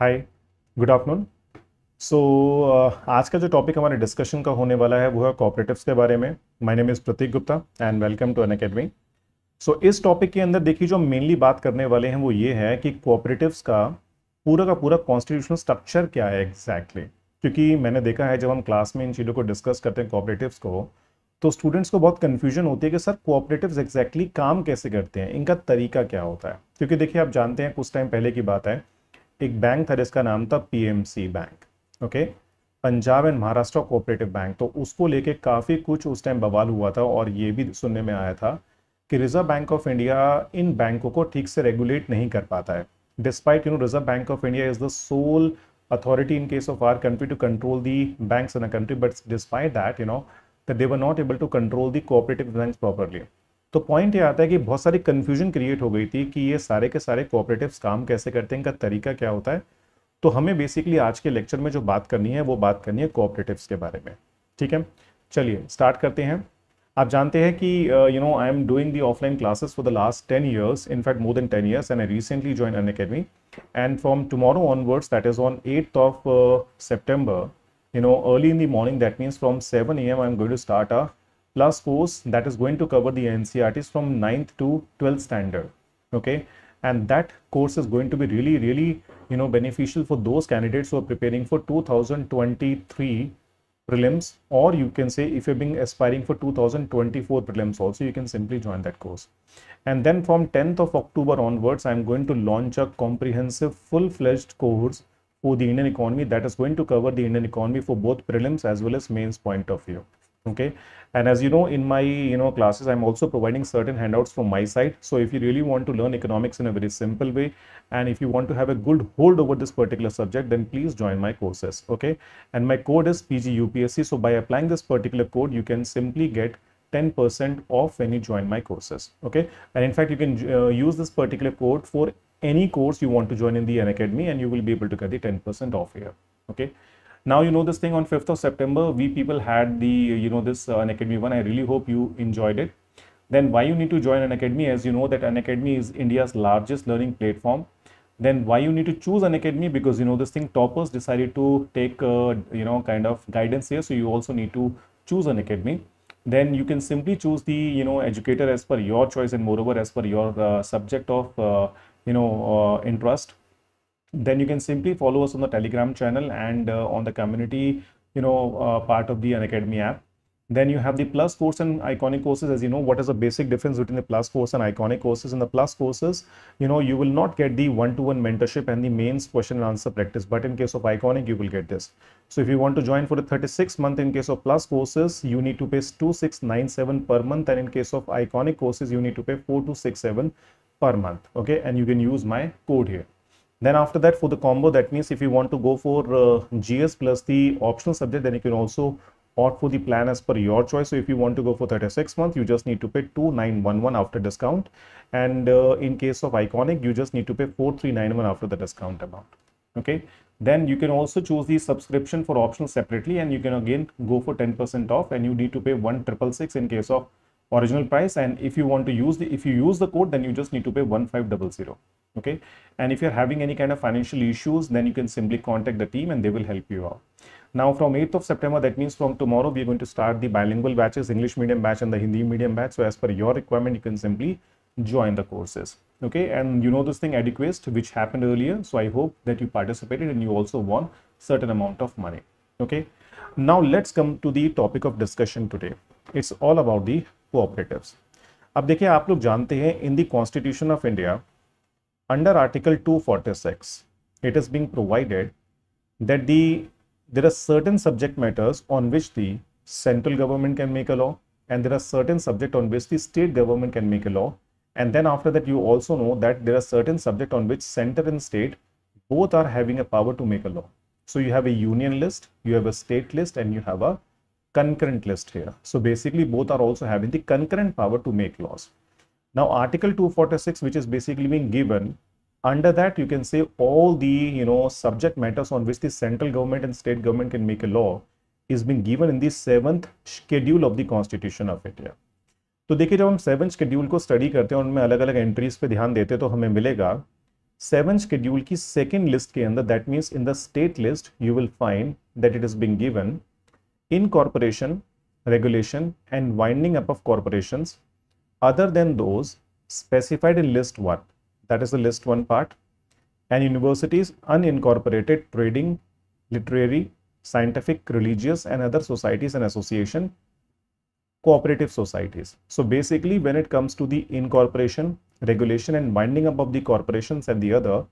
Hi good afternoon सो आज का जो टॉपिक हमारे डिस्कशन का होने वाला है वो है कॉपरेटिव्स के बारे में my name is Prateek Gupta and welcome to Unacademy so इस टॉपिक के अंदर देखिए जो मेनली बात करने वाले हैं वो ये है कि कॉपरेटिव्स का पूरा का पूरा कॉन्स्टिट्यूशनल स्ट्रक्चर क्या है एग्जैक्टली exactly? क्योंकि मैंने देखा है जब हम क्लास में इन चीज़ों को डिस्कस करते हैं कॉपरेटिव्स को तो स्टूडेंट्स को बहुत कन्फ्यूजन होती है कि सर कोऑपरेटिव्स एग्जैक्टली काम कैसे करते हैं इनका तरीका क्या होता है क्योंकि देखिए आप जानते हैं कुछ टाइम पहले की बात है एक बैंक था जिसका नाम था PMC bank okay Punjab and Maharashtra cooperative bank तो उसको लेके काफ़ी कुछ उस टाइम बवाल हुआ था और ये भी सुनने में आया था कि रिजर्व बैंक ऑफ इंडिया इन बैंकों को ठीक से रेगुलेट नहीं कर पाता है despite you know reserve bank of India is the sole authority in case of our country to control the banks in a country but despite that you know that they were not able to control the cooperative banks तो point ये आता है कि बहुत सारी confusion create हो गई थी कि ये सारे के सारे कोऑपरेटिव काम कैसे करते हैं इनका तरीका क्या होता है तो हमें बेसिकली आज के लेक्चर में जो बात करनी है वो बात करनी है कोऑपरेटिव के बारे में ठीक है चलिए स्टार्ट करते हैं आप जानते हैं कि you know I am doing the offline classes for the last ten years in fact more than ten years and I recently join Unacademy and from tomorrow onwards that is on eighth of September early in the morning that means from seven from am I am going to start a Plus course that is going to cover the NCRTs from 9th to 12th standard. Okay. And that course is going to be really, really, you know, beneficial for those candidates who are preparing for 2023 prelims or you can say if you're being aspiring for 2024 prelims also you can simply join that course and then from 10th of october onwards i'm going to launch a comprehensive full-fledged course for the indian economy that is going to cover the indian economy for both prelims as well as mains point of view okay and as you know in my you know classes i'm also providing certain handouts from my side so if you really want to learn economics in a very simple way and if you want to have a good hold over this particular subject then please join my courses okay and my code is pgupsc so by applying this particular code you can simply get 10% off when you join my courses okay and in fact you can uh, use this particular code for any course you want to join in the An Academy and you will be able to get the 10% off here okay now you know this thing on 5th of september we people had the you know this uh, an academy one i really hope you enjoyed it then why you need to join an academy as you know that an academy is india's largest learning platform then why you need to choose an academy because you know this thing toppers decided to take a, uh, you know kind of guidance here so you also need to choose an academy then you can simply choose the you know educator as per your choice and moreover as per your uh, subject of uh, you know uh, interest then you can simply follow us on the telegram channel and uh, on the community you know uh, part of the unacademy app then you have the plus course and iconic courses as you know what is the basic difference between the plus course and iconic courses in the plus courses you know you will not get the one-to-one -one mentorship and the mains question and answer practice but in case of iconic you will get this so if you want to join for the 36 month in case of plus courses you need to pay 2697 per month and in case of iconic courses you need to pay 4267 per month okay and you can use my code here then after that for the combo, that means if you want to go for uh, GS plus the optional subject, then you can also opt for the plan as per your choice. So if you want to go for 36 months, you just need to pay 2911 after discount. And uh, in case of Iconic, you just need to pay 4391 after the discount amount. Okay. Then you can also choose the subscription for optional separately and you can again go for 10% off and you need to pay 1666 in case of original price and if you want to use the if you use the code then you just need to pay 1500 okay and if you're having any kind of financial issues then you can simply contact the team and they will help you out now from 8th of september that means from tomorrow we're going to start the bilingual batches english medium batch and the hindi medium batch so as per your requirement you can simply join the courses okay and you know this thing adequest which happened earlier so i hope that you participated and you also won certain amount of money okay now let's come to the topic of discussion today it's all about the Operatives. अब देखिए आप लोग जानते हैं in the constitution of India under article 246 it is being provided that there are certain subject matters on which the central government can make a law and there are certain subjects on which the state government can make a law and then after that you also know that there are certain subjects on which center and state both are having a power to make a law so you have a union list you have a state list and you have a concurrent list here. So basically both are also having the concurrent power to make laws. Now article 246 which is basically being given under that you can say all the you know subject matters on which the central government and state government can make a law is being given in the seventh schedule of the constitution of India. तो देखिए जब हम seven schedule को study करते हैं उनमें अलग अलग एंट्रीज पे ध्यान देते हैं तो हमें मिलेगा सेवन शेड्यूल की सेकेंड लिस्ट के अंदर that means in the state list you will find that it is being given incorporation, regulation, and winding up of corporations other than those specified in list 1, that is the list 1 part, and universities unincorporated trading, literary, scientific, religious, and other societies and association, cooperative societies. So basically, when it comes to the incorporation, regulation, and winding up of the corporations and the other,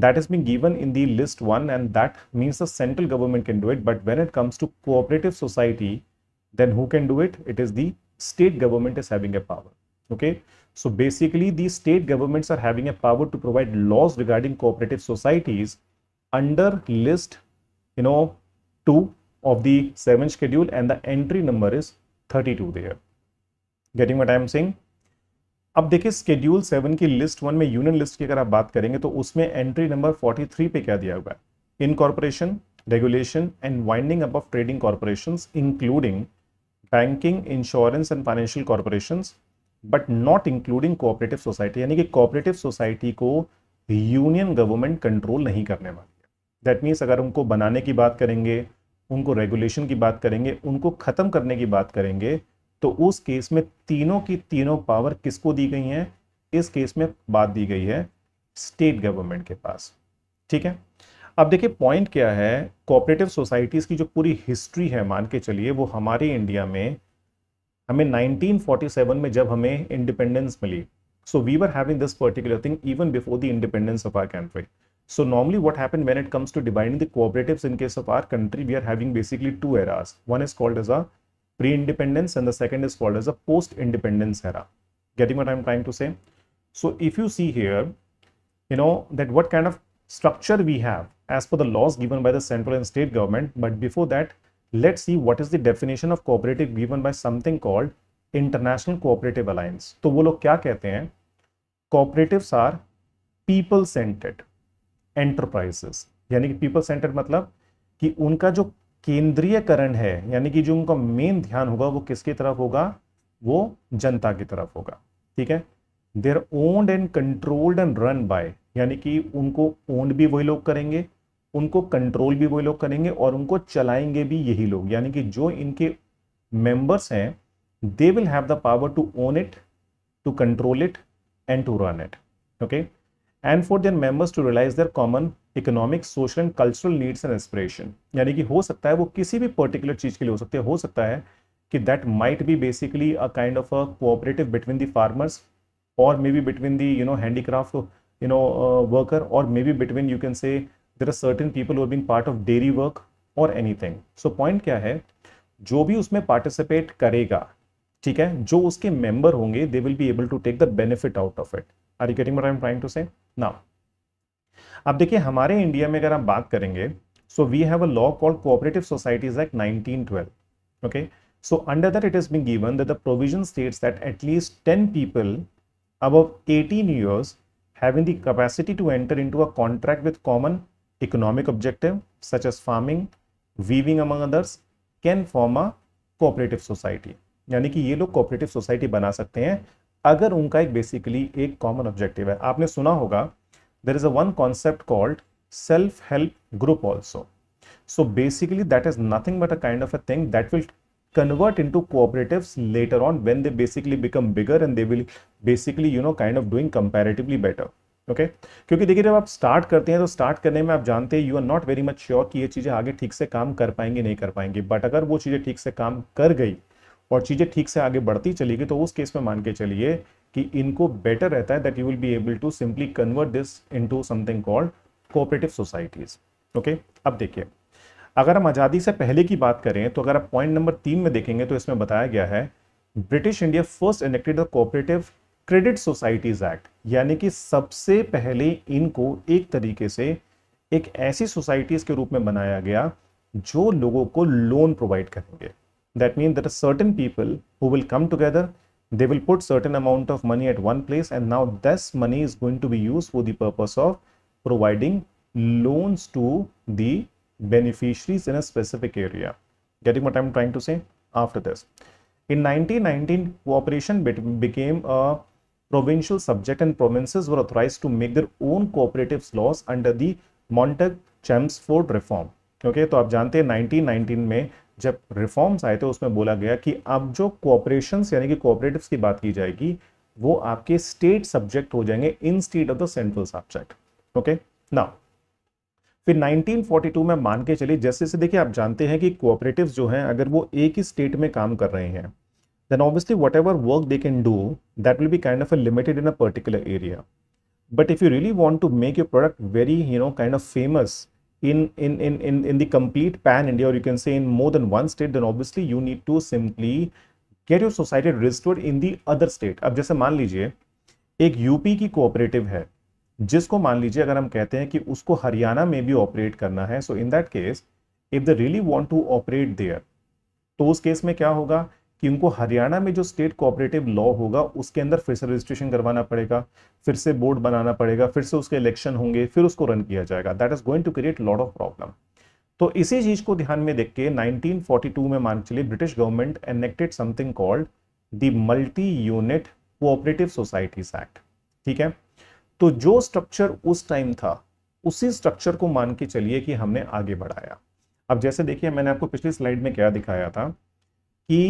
that has been given in the list one and that means the central government can do it but when it comes to cooperative society then who can do it it is the state government is having a power okay so basically the state governments are having a power to provide laws regarding cooperative societies under list you know two of the seven schedule and the entry number is 32 there getting what i am saying अब देखिए schedule seven की लिस्ट one में union list की अगर आप बात करेंगे तो उसमें एंट्री नंबर 43 पे क्या दिया हुआ है incorporation regulation and winding up of trading corporation including banking insurance and financial corporation but not including cooperative society यानी कि कोऑपरेटिव सोसाइटी को यूनियन गवर्नमेंट कंट्रोल नहीं करने वाली है दैट मीन्स अगर उनको बनाने की बात करेंगे उनको रेगुलेशन की बात करेंगे उनको ख़त्म करने की बात करेंगे तो उस केस में तीनों की तीनों पावर किसको दी गई है इस केस में बात दी गई है स्टेट गवर्नमेंट के पास ठीक है अब देखिए पॉइंट क्या है कोऑपरेटिव सोसाइटीज की जो पूरी हिस्ट्री है मान के चलिए वो हमारे इंडिया में हमें 1947 में जब हमें इंडिपेंडेंस मिली so we were having this particular thing even before the independence of our country so normally what happened when it comes to dividing the cooperatives in case of our country we are having basically two eras one is called as a pre-independence and the second is called as a post-independence era. Getting what I'm trying to say? So if you see here, you know that what kind of structure we have as per the laws given by the central and state government. But before that, let's see what is the definition of cooperative given by something called International Cooperative Alliance. तो वो लोग क्या कहते हैं? Cooperatives are people-centered enterprises. यानी कि people-centered मतलब कि उनका जो केंद्रीयकरण है यानी कि जो उनका मेन ध्यान होगा वो किसकी तरफ होगा वो जनता की तरफ होगा ठीक है there owned and controlled and run by यानी कि उनको ओन भी वही लोग करेंगे उनको कंट्रोल भी वही लोग करेंगे और उनको चलाएंगे भी यही लोग यानी कि जो इनके मेंबर्स हैं they will have the power to own it to control it and to run it okay and for their members to realise their common economic social and cultural needs and aspiration यानी कि हो सकता है वो किसी भी particular चीज़ के लिए हो सकती है हो सकता है कि that might be basically a kind of a cooperative between the farmers और may be between the you know handicraft you know worker और may be between you can say there are certain people who been part of dairy work और anything so point क्या है जो भी उसमें participate करेगा ठीक है जो उसके मेंबर होंगे they will be able to take the benefit out of it are you getting I am trying to say now अब देखिए हमारे इंडिया में अगर आप बात करेंगे so we have a law called cooperative societies act nineteen twelve okay so under that it is being given the provision state that at least ten people above eighteen years having the capacity to enter into a contract with common economic objective such as farming weaving among others can form a cooperative society यानी कि ये लोग cooperative society बना सकते हैं अगर उनका एक बेसिकली एक कॉमन ऑब्जेक्टिव है आपने सुना होगा there is a one concept called self-help group also. So basically that is nothing but a kind of a thing that will convert into cooperatives later on when they basically become bigger and they will basically you know kind of doing comparatively better. Okay okay? क्योंकि देखिए जब आप start करते हैं तो start करने में आप जानते हैं you are not very much sure कि ये चीज़ें आगे ठीक से काम कर पाएंगे नहीं कर पाएंगे बट अगर वो चीज़ें ठीक से काम कर गई और चीज़ें ठीक से आगे बढ़ती चली गई तो उस केस में मान के चलिए कि इनको बेटर रहता है that you will be able to simply convert this into something called cooperative societies okay अब देखिए अगर हम आज़ादी से पहले की बात करें तो अगर आप पॉइंट नंबर तीन में देखेंगे तो इसमें बताया गया है British India first enacted the cooperative credit societies act यानी कि सबसे पहले इनको एक तरीके से एक ऐसी सोसाइटीज के रूप में बनाया गया जो लोगों को लोन प्रोवाइड करेंगे that mean there certain people who will come together they will put certain amount of money at one place and now this money is going to be used for the purpose of providing loans to the beneficiaries in a specific area getting what i'm trying to say after this in 1919 cooperation became a provincial subject and provinces were authorized to make their own cooperatives laws under the Montague Chelmsford reform okay so you know, 1919 में जब reforms आए थे उसमें बोला गया कि अब जो कॉपरेशन यानी कि कोऑपरेटिव्स की बात की जाएगी वो आपके स्टेट सब्जेक्ट हो जाएंगे instead of the central subject okay ना फिर 1942 में मान के चलिए जैसे जैसे देखिए आप जानते हैं कि कोऑपरेटिव जो हैं अगर वो एक ही स्टेट में काम कर रहे हैं then obviously whatever work they can do that will be kind of a limited in a particular area but if you really want to make your product very you know kind of famous in, in, in, in, in the complete pan-India or you can say in more than one state, then obviously you need to simply get your society registered in the other state. ab jaise maan lijiye ek up ki cooperative hai jisko maan lijiye agar hum kehte hain ki usko haryana mein bhi operate karna hai so in that case if they really want to operate there to us case mein kya hoga कि उनको हरियाणा में जो state cooperative law होगा उसके अंदर फिर से registration करवाना पड़ेगा फिर से बोर्ड बनाना पड़ेगा फिर से उसके इलेक्शन होंगे फिर उसको रन किया जाएगा that is going to create lot of problem तो इसी चीज को ध्यान में देख के 1942 में मान चलिए British government enacted something called the multi unit cooperative societies act ठीक है तो जो स्ट्रक्चर उस टाइम था उसी स्ट्रक्चर को मान के चलिए कि हमने आगे बढ़ाया अब जैसे देखिए मैंने आपको पिछली स्लाइड में क्या दिखाया था कि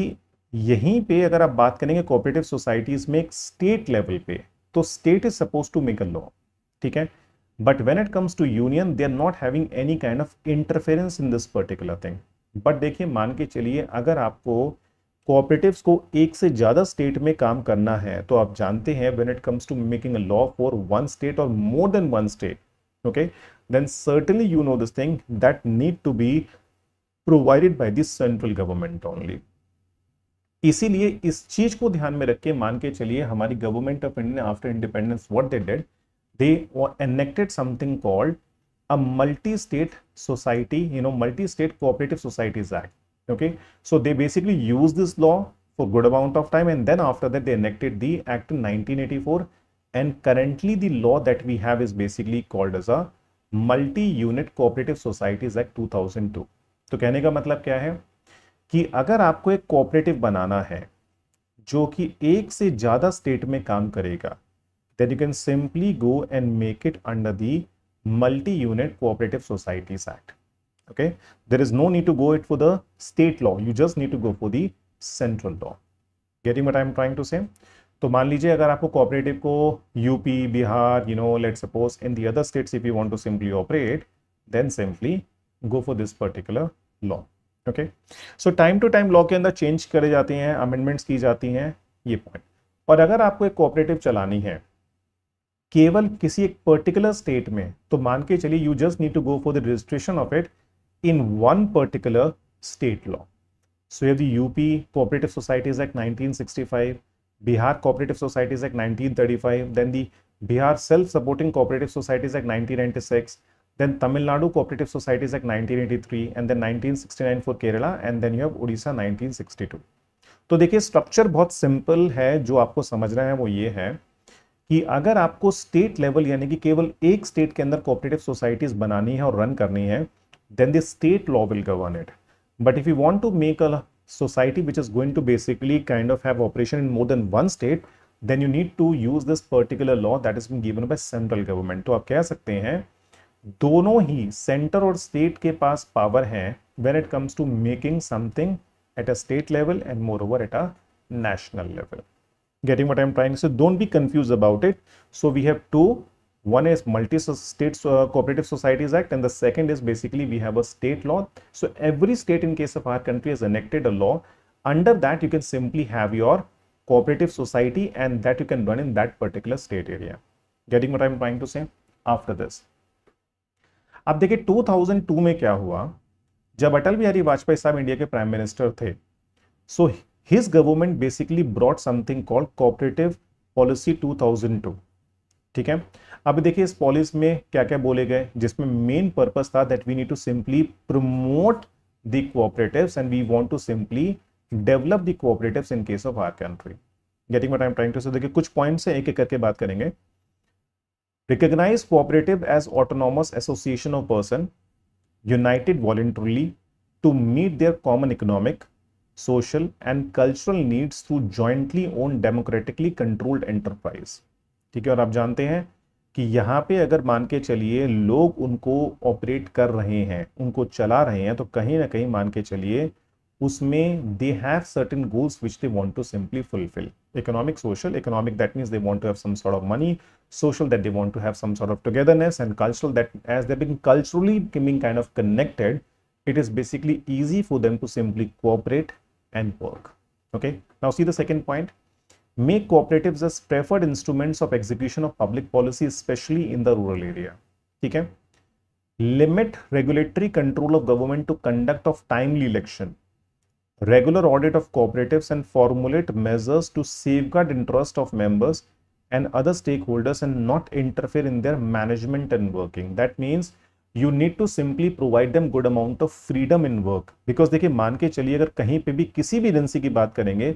यहीं पे अगर आप बात करेंगे कोऑपरेटिव सोसाइटीज में एक स्टेट लेवल पे तो state is suppose to make a law ठीक है but when it comes to union they are not having any kind of interference in this particular thing but देखिए मान के चलिए अगर आपको कॉपरेटिव को एक से ज़्यादा स्टेट में काम करना है तो आप जानते हैं when it comes to making a law for one state और more than one state okay then certainly you know this thing that need to be provided by this central government only इसीलिए इस चीज को ध्यान में रख के मान के चलिए हमारी government of India after independence what they did they enacted something called a multi state society you know multi state cooperative societies act okay so they basically use this law for good amount of time and then after that they enacted the act nineteen and currently the law that we have is basically called as a multi unit cooperative societies act two thousand two तो कहने का मतलब क्या है कि अगर आपको एक कोऑपरेटिव बनाना है जो कि एक से ज़्यादा स्टेट में काम करेगा then you can simply go and make it under the multi unit cooperative societies act okay there is no need to go it for the state law you just need to go for the central law getting what i am trying to तो मान लीजिए अगर आपको cooperative को UP Bihar you know let suppose in the other states if you want to simply operate then simply go for this particular law okay so time to time law के अंदर change करे जाते हैं अमेंडमेंट्स की जाती हैं ये पॉइंट और अगर आपको एक कोऑपरेटिव चलानी है केवल किसी एक पर्टिकुलर स्टेट में तो मान के चलिए you just need to go for the registration of it in one particular state law so यदि UP cooperative societies act 1965 Bihar cooperative societies act 1935 then the Bihar self supporting cooperative societies act 1996 then tamil nadu cooperative societies act 1983 and then 1969 for kerala and then you have odisha 1962 to dekhiye structure bahut simple hai jo aapko samajhna hai wo ye hai कि अगर आपको state level यानी कि केवल एक state के अंदर cooperative societies बनानी है और रन करनी है then the state law will govern it but if you want to make a society which is going to basically kind of have operation in more than one state then you need to use this particular law that is been given by central government तो आप कह सकते हैं दोनों ही centre और state के पास power है when it comes to making something at a state level and moreover at a national level getting what I am trying don't be confuse about it so we have two one is multi state cooperative societies act and the second is basically we have a state law so every state in case of our country is enacted a law under that you can simply have your cooperative society and that you can run in that particular state area getting what I am trying to say after this अब देखिए 2002 में क्या हुआ जब अटल बिहारी वाजपेयी साहब India के prime minister थे so his government basically brought something called cooperative policy 2002 ठीक है अब देखिए इस पॉलिसी में क्या क्या बोले गए जिसमें मेन पर्पस था that we need to simply promote the cooperative and we want to simply develop the cooperative in case of our country getting what I trying to say देखिए कुछ पॉइंट्स हैं एक एक करके बात करेंगे Recognize cooperative as autonomous association of person united voluntarily to meet their common economic, social and cultural needs through jointly owned democratically controlled enterprise. ठीक है और आप जानते हैं कि यहाँ पे अगर मान के चलिए लोग उनको ऑपरेट कर रहे हैं उनको चला रहे हैं तो कहीं ना कहीं मान के चलिए usme they have certain goals which they want to simply fulfill economic social economic that means they want to have some sort of money social that they want to have some sort of togetherness and cultural that as they're being culturally becoming kind of connected it is basically easy for them to simply cooperate and work okay now see the second point make cooperatives as preferred instruments of execution of public policy especially in the rural area okay limit regulatory control of government to conduct of timely election regular audit of cooperatives and formulate measures to safeguard interest of members and other stakeholders and not interfere in their management and working that means you need to simply provide them good amount of freedom in work because देखिए मान के चलिए अगर कहीं पे भी किसी भी एजेंसी की बात करेंगे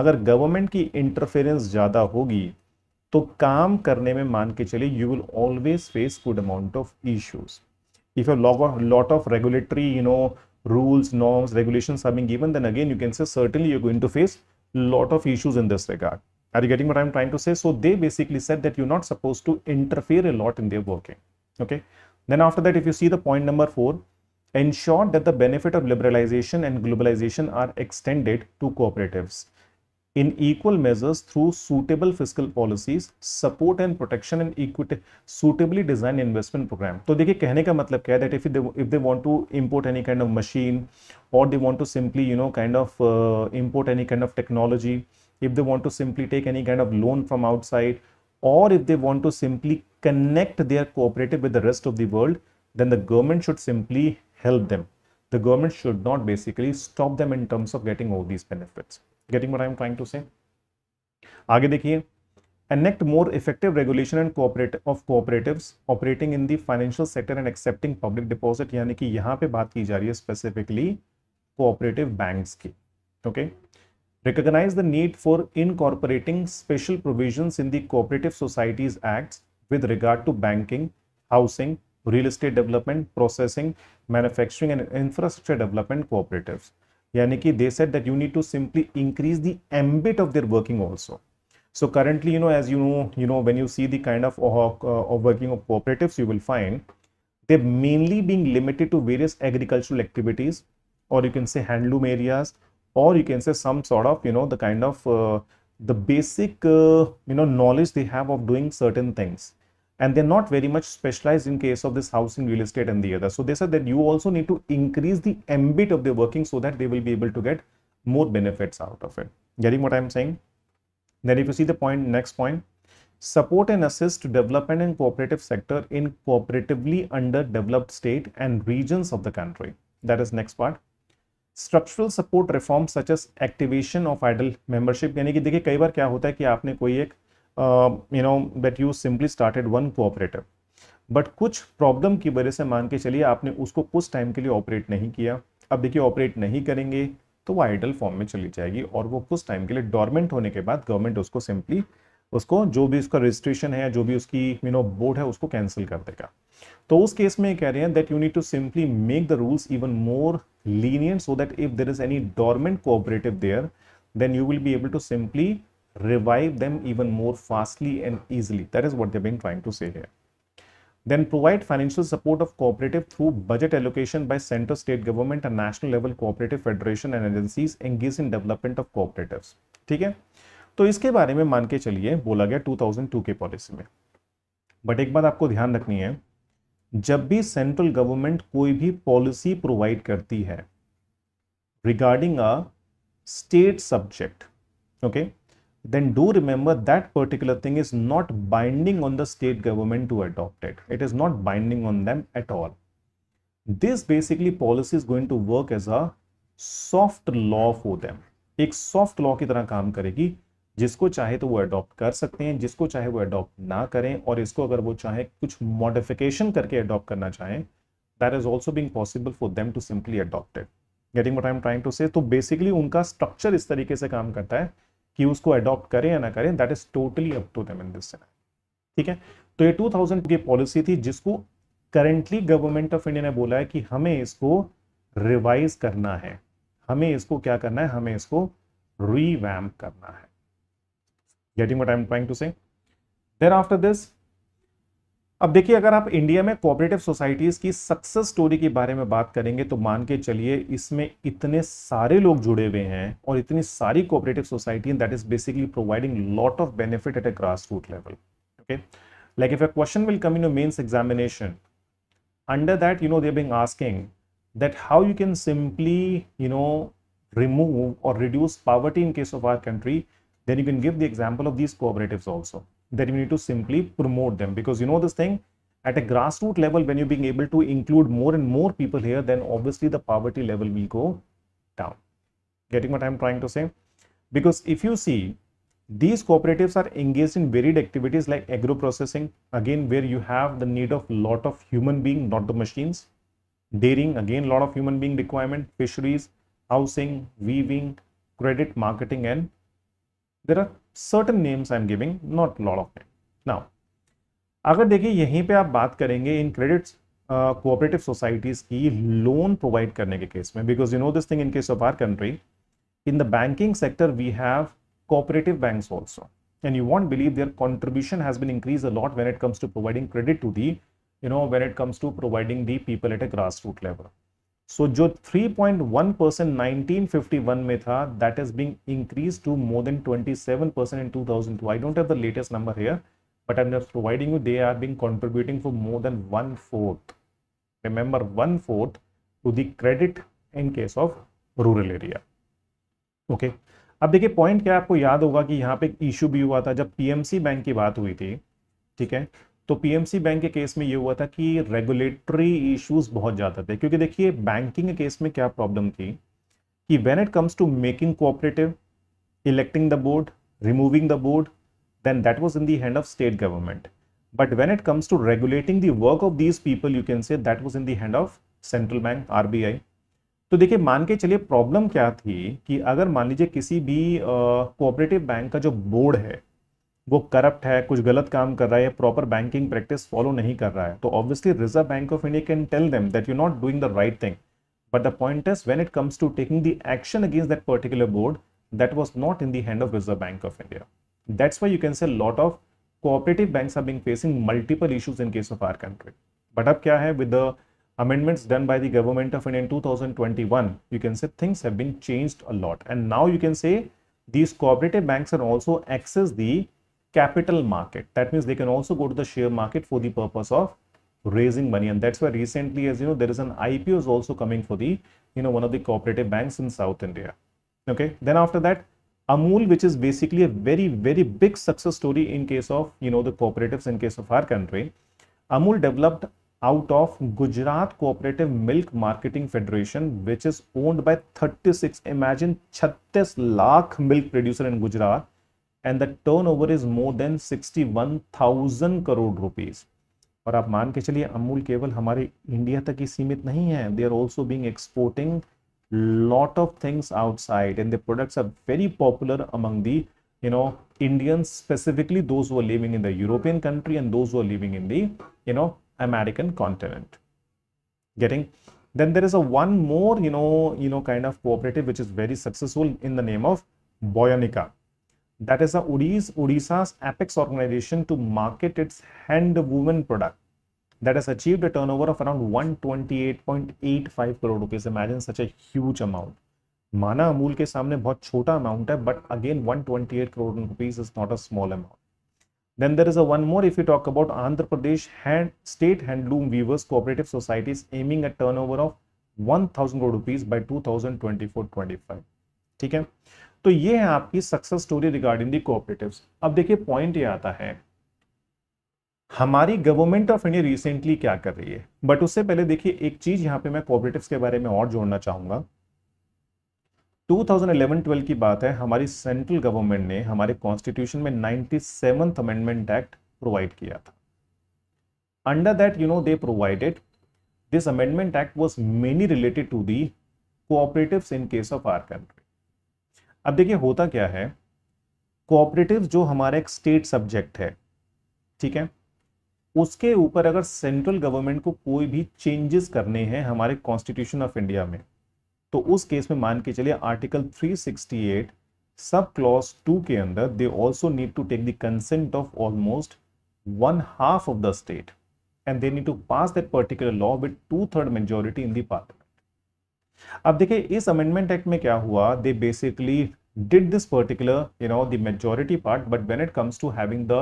अगर गवर्नमेंट की इंटरफेरेंस ज़्यादा होगी तो काम करने में मान के चलिए you will always face good amount of issues if a lot of regulatory you know rules, norms, regulations are being given, then again you can say certainly you're going to face lot of issues in this regard. Are you getting what I'm trying to say? So they basically said that you're not supposed to interfere a lot in their working. Okay. Then after that, if you see the point number four, ensure that the benefit of liberalization and globalization are extended to cooperatives in equal measures through suitable fiscal policies, support and protection and equity suitably designed investment program. So, देखिए कहने का matlab क्या that if they if they want to import any kind of machine or they want to simply you know kind of uh, import any kind of technology, if they want to simply take any kind of loan from outside or if they want to simply connect their cooperative with the rest of the world, then the government should simply help them. The government should not basically stop them in terms of getting all these benefits. Getting what i am trying आगे देखिए enact more effective regulation and cooperate of operating in in the financial sector and accepting public यानी कि यहाँ पे बात की जा रही है स्पेसिफिकली कोऑपरेटिव बैंक्स की okay recognise the need for incorporating special provision in the cooperative societies act with regard to banking housing real estate development processing manufacturing and infrastructure development cooperatives Yani they said that you need to simply increase the ambit of their working also. So currently, you know, as you know, you know, when you see the kind of, uh, uh of working of cooperatives, you will find they're mainly being limited to various agricultural activities, or you can say handloom areas, or you can say some sort of, you know, the kind of uh, the basic, uh, you know, knowledge they have of doing certain things and they're not very much specialized in case of this housing real estate and the other so they said that you also need to increase the ambit of their working so that they will be able to get more benefits out of it getting what i'm saying then if you see the point next point support and assist development and cooperative sector in cooperatively underdeveloped state and regions of the country that is next part Structural support reforms such as activation of idle membership. यानी कि देखिए कई बार क्या होता है कि आपने कोई एक you know that you simply started one cooperator but कुछ प्रॉब्लम की वजह से मान के चलिए आपने उसको कुछ टाइम के लिए ऑपरेट नहीं किया अब देखिए ऑपरेट नहीं करेंगे तो वो आइडल फॉर्म में चली जाएगी और वो कुछ टाइम के लिए डॉर्मेंट होने के बाद गवर्नमेंट उसको सिंपली उसको जो भी उसका रजिस्ट्रेशन है जो भी उसकी यू नो बोर्ड है उसको कैंसिल कर देगा तो उस केस में कह रहे हैं that you need to simply make the rules even more lenient so that if there is any dormant cooperative there then you will be able to simply revive them even more fastly and easily. That is what they've been trying to say here. Then provide financial support of cooperative through budget allocation by center, state government and national level cooperative federation and agencies engaged in development of cooperatives. theek hai to iske bare mein maan ke chaliye bola gaya 2002 ke policy mein but ek baat aapko dhyan rakhni hai जब भी central government कोई भी policy provide करती है regarding a state subject okay okay? then do remember that particular thing is not binding on the state government to adopt it. It is not binding on them at all. This basically policy is going to work as a soft law for them. ek soft law ki tarah kaam karegi जिसको चाहे तो वो adopt कर सकते हैं जिसको चाहे वो अडॉप्ट ना करें और इसको अगर वो चाहे कुछ मॉडिफिकेशन करके अडॉप्ट करना चाहें that is also being possible for them to simply adopt it getting what I am trying to say तो बेसिकली उनका स्ट्रक्चर इस तरीके से काम करता है कि उसको अडॉप्ट करें या ना करें that is totally up to them in this ठीक है तो ये 2000 की पॉलिसी थी जिसको करेंटली गवर्नमेंट ऑफ इंडिया ने बोला है कि हमें इसको रिवाइज करना है हमें इसको क्या करना है हमें इसको रीवैम करना है getting what I am trying to say then after this अब देखिए अगर आप इंडिया में कोऑपरेटिव सोसाइटीज़ की सक्सेस स्टोरी के बारे में बात करेंगे तो मान के चलिए इसमें इतने सारे लोग जुड़े हुए हैं और इतनी सारी cooperative society that is basically providing lot of benefit at a grass root level okay like if a question will come in mains examination under that you know they being asking that how you can simply you know remove or reduce poverty in case of our country then you can give the example of these cooperatives also That you need to simply promote them because you know this thing at a grassroots level when you're being able to include more and more people here then obviously the poverty level will go down getting what i'm trying to say because if you see these cooperatives are engaged in varied activities like agro processing again where you have the need of lot of human being not the machines dairying again lot of human being requirement fisheries housing weaving credit marketing and there are certain names I am giving, not lot of them. Now, अगर देखिए यहीं पे आप बात करेंगे इन credits cooperative societies की loan provide करने के case में because you know this thing in case of our country cooperative banks also and you won't believe their contribution has been increased a lot when it comes to providing credit to the you know when it comes to providing the people at a grassroots level so जो 3.1 point one percent nineteen में था that is being increase to more than 27 percent in 2002 I don't have latest number here but I am providing you they are being contributing for more than one fourth remember one fourth to the credit in case of rural area okay अब देखिए point क्या आपको याद होगा कि यहाँ पे issue भी हुआ था जब पीएमसी बैंक की बात हुई थी ठीक है तो पीएमसी बैंक के केस में ये हुआ था कि रेगुलेटरी इश्यूज बहुत ज़्यादा थे क्योंकि देखिए बैंकिंग के केस में क्या प्रॉब्लम थी कि when it comes to making cooperative electing the board removing the board then that was in the hand of state government but when it comes to regulating the work of these people you can say that was in the hand of central bank are तो देखिए मान के चलिए problem क्या थी कि अगर मान लीजिए किसी भी कोऑपरेटिव बैंक का जो बोर्ड है वो करप्ट है कुछ गलत काम कर रहा है प्रॉपर बैंकिंग प्रैक्टिस फॉलो नहीं कर रहा है तो obviously Reserve bank of India can tell them that you not doing the right thing but the point is when it comes to taking the action against that particular board that was not in the hand of Reserve bank of India that's why you can say lot of cooperative bank are being facing multiple issues in case of our country but अब क्या है with the amendments done by the government of India two thousand twenty one you can say things have lot and now you can say these cooperative banks are also access the capital market. That means they can also go to the share market for the purpose of raising money. And that's why recently, as you know, there is an IPO is also coming for the, you know, one of the cooperative banks in South India. Okay. Then after that, Amul, which is basically a very, very big success story in case of, you know, the cooperatives in case of our country. Amul developed out of Gujarat Cooperative Milk Marketing Federation, which is owned by 36, imagine 36 lakh milk producer in Gujarat and the turnover is more than 61,000 crore rupees. और आप मान के चलिए अमूल केवल हमारे India तक ही सीमित नहीं है they are also being lot of things outside and the products are very popular among the you know indians specifically those who are living in the european country and those who are living in the you know american continent then there is a one more you know you know kind of cooperative which is very successful in the name of boyonica that is the Odis, Odisha's apex organization to market its hand woven product that has achieved a turnover of around 128.85 crore rupees. Imagine such a huge amount. Mana Amul ke samne bahut chota amount hai, but again 128 crore rupees is not a small amount. Then there is a one more if you talk about Andhra Pradesh hand, State Handloom Weavers Cooperative Societies aiming a turnover of 1000 crore rupees by 2024-25. तो ये है आपकी success story regarding the cooperatives अब देखिए point ये आता है हमारी गवर्नमेंट ऑफ इंडिया रिसेंटली क्या कर रही है बट उससे पहले देखिए एक चीज यहां पे मैं कोऑपरेटिव्स के बारे में और जोड़ना चाहूंगा 2011-12 की बात है हमारी सेंट्रल गवर्नमेंट ने हमारे कॉन्स्टिट्यूशन में ninety seventh amendment act provide किया था under that you know they provided this amendment act was many related to the cooperative in case of our country अब देखिए होता क्या है कोऑपरेटिव जो हमारा एक स्टेट सब्जेक्ट है ठीक है उसके ऊपर अगर सेंट्रल गवर्नमेंट को कोई भी चेंजेस करने हैं हमारे कॉन्स्टिट्यूशन ऑफ इंडिया में तो उस केस में मान के चलिए आर्टिकल 368 सब क्लॉज टू के अंदर they also need to take the consent of almost one half of the state and they need to pass that particular law with two third majority in parliament अब देखिए इस amendment act में क्या हुआ they basically did this particular you know the majority part but when it comes to having the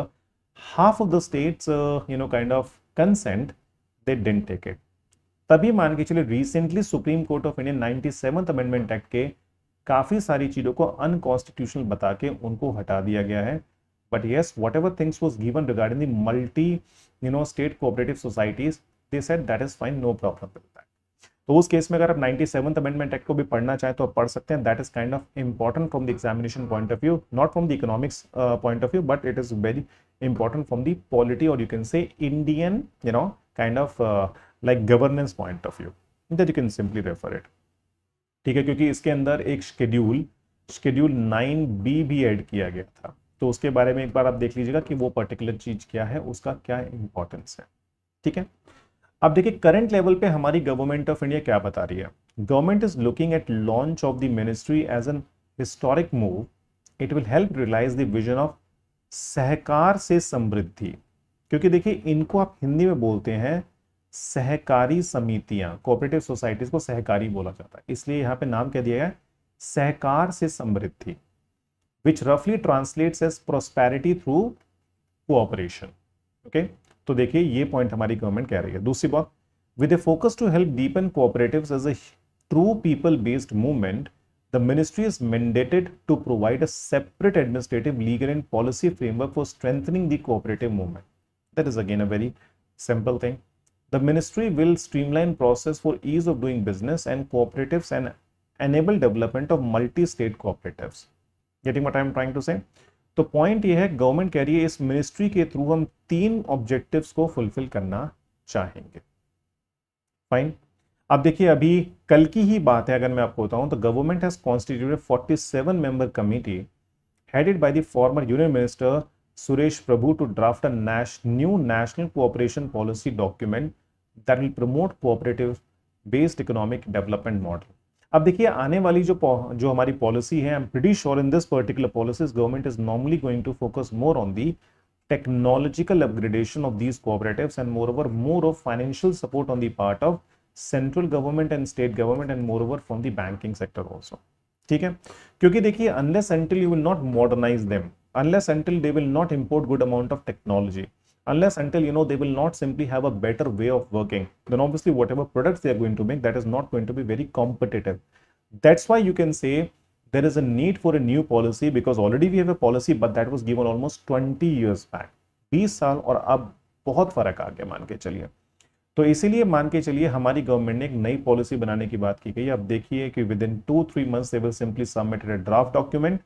half of the states you know kind of consent they didn't take it तभी मान के चलिए recently Supreme Court of India ninety seventh amendment act के काफ़ी सारी चीज़ों को unconstitutional बता के उनको हटा दिया गया है but yes whatever things was given regarding the multi you know state cooperative societies they said that is fine no problem with that तो उस केस में अगर आप नाइनटी सेवन अमेंडमेंट एक्ट को भी पढ़ना चाहें तो आप पढ़ सकते हैं that is kind of important from the examination point of view not from the economics point of view but it is very important from the polity or you can say Indian you know kind of like governance point of view that you can simply refer it ठीक है क्योंकि इसके अंदर एक schedule schedule nine B भी add किया गया था तो उसके बारे में एक बार आप देख लीजिएगा कि वो पर्टिकुलर चीज़ क्या है उसका क्या इंपॉर्टेंस है ठीक है अब देखिए करंट लेवल पे हमारी गवर्नमेंट ऑफ इंडिया क्या बता रही है government is looking at launch of the ministry as an historic move it will help realise the vision of सहकार से समृद्धि क्योंकि देखिए इनको आप हिंदी में बोलते हैं सहकारी समितियां कोऑपरेटिव सोसाइटीज को सहकारी बोला जाता है इसलिए यहां पे नाम क्या दिया गया सहकार से समृद्धि विच रफली translates as prosperity through cooperation okay तो देखिए ये पॉइंट हमारी गवर्नमेंट कह रही है दूसरी बात with a focus to help deep and cooperative as a true people based movement the ministry is mandated to provide a separate administrative legal and policy framework for strengthening the cooperative movement that is again a very simple thing the ministry will streamline process for ease of doing business and cooperatives and enable development of multi state cooperatives getting what I am trying to say तो point ये है government कह रही है इस ministry के through हम तीन ऑब्जेक्टिव्स को फुलफिल करना चाहेंगे फाइन अब देखिए अभी कल की ही बात है अगर मैं आपको बताऊं तो government has constituted 47 member committee headed by the former union minister Suresh Prabhu to draft a new national cooperation policy document that will promote cooperative based economic development model अब देखिए आने वाली जो जो हमारी पॉलिसी है I am sure in this particular policy government is normally going to focus more on the technological upgradation of these cooperatives and moreover more of financial support on the part of central government and state government and moreover from the banking sector also ठीक है क्योंकि देखिए unless central you will not modernise them unless central they will not import good amount of technology unless until you know they will not simply have a better way of working then obviously whatever products they are going to make that is not going to be very competitive that's why you can say there is a need for a new policy because already we have a policy but that was given almost 20 years back 20 saal aur ab bahut farak aa gaya maan ke chaliye तो इसीलिए मान के चलिए हमारी government ने एक नई policy बनाने की बात की गई अब देखिए कि within two three months they will simply submitted a draft document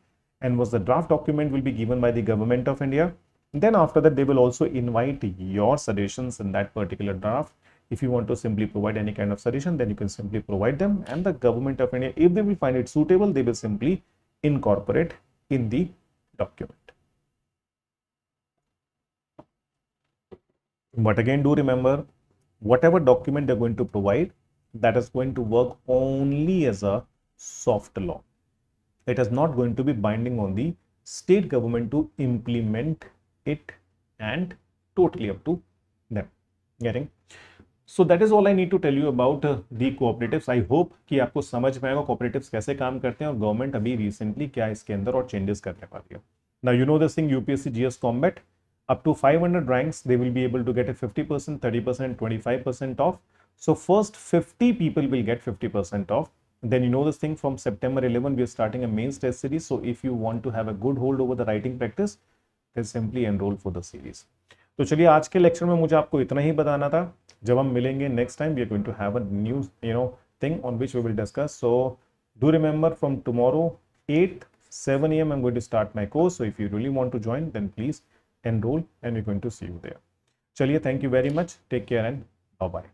and was the draft document will be given by the government of India Then after that, they will also invite your suggestions in that particular draft. If you want to simply provide any kind of suggestion, then you can simply provide them. And the government of India, if they will find it suitable, they will simply incorporate in the document. But again, do remember, whatever document they're going to provide, that is going to work only as a soft law. It is not going to be binding on the state government to implement it and totally up to them getting so that is all I need to tell you about uh, the cooperatives. I hope hope कि आपको समझ में आएगा cooperatives कैसे काम करते हैं और गवर्नमेंट अभी रिसेंटली क्या Now you know changes thing: UPSC GS Combat up to 500 ranks they will be able to get a 50% 30% 25% off so first 50 people will get 50% off then you know this thing from september 11 we are starting a mains test series so if you want to have a good hold over the writing practice then simply enrol for the series तो चलिए आज के lecture में मुझे आपको इतना ही बताना था जब हम मिलेंगे next time we are going to have a new you know thing on which we will discuss so do remember from tomorrow at seven A M am going to start my course so if you really want to join then please enrol and you going to see you there चलिए thank you very much take care and bye